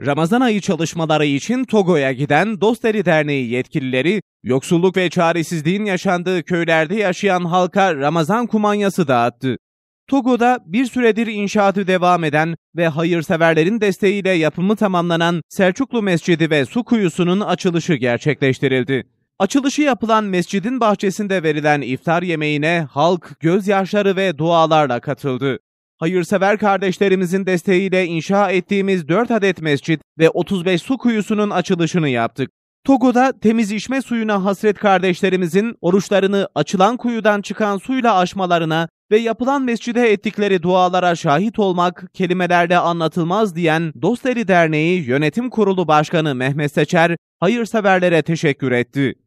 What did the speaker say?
Ramazan ayı çalışmaları için Togo'ya giden Dosteri Derneği yetkilileri, yoksulluk ve çaresizliğin yaşandığı köylerde yaşayan halka Ramazan kumanyası dağıttı. Togo'da bir süredir inşaatı devam eden ve hayırseverlerin desteğiyle yapımı tamamlanan Selçuklu Mescidi ve su kuyusunun açılışı gerçekleştirildi. Açılışı yapılan mescidin bahçesinde verilen iftar yemeğine halk gözyaşları ve dualarla katıldı. Hayırsever kardeşlerimizin desteğiyle inşa ettiğimiz 4 adet mescit ve 35 su kuyusunun açılışını yaptık. Togo'da temiz içme suyuna hasret kardeşlerimizin oruçlarını açılan kuyudan çıkan suyla aşmalarına ve yapılan mescide ettikleri dualara şahit olmak kelimelerde anlatılmaz diyen Dosteri Derneği Yönetim Kurulu Başkanı Mehmet Seçer hayırseverlere teşekkür etti.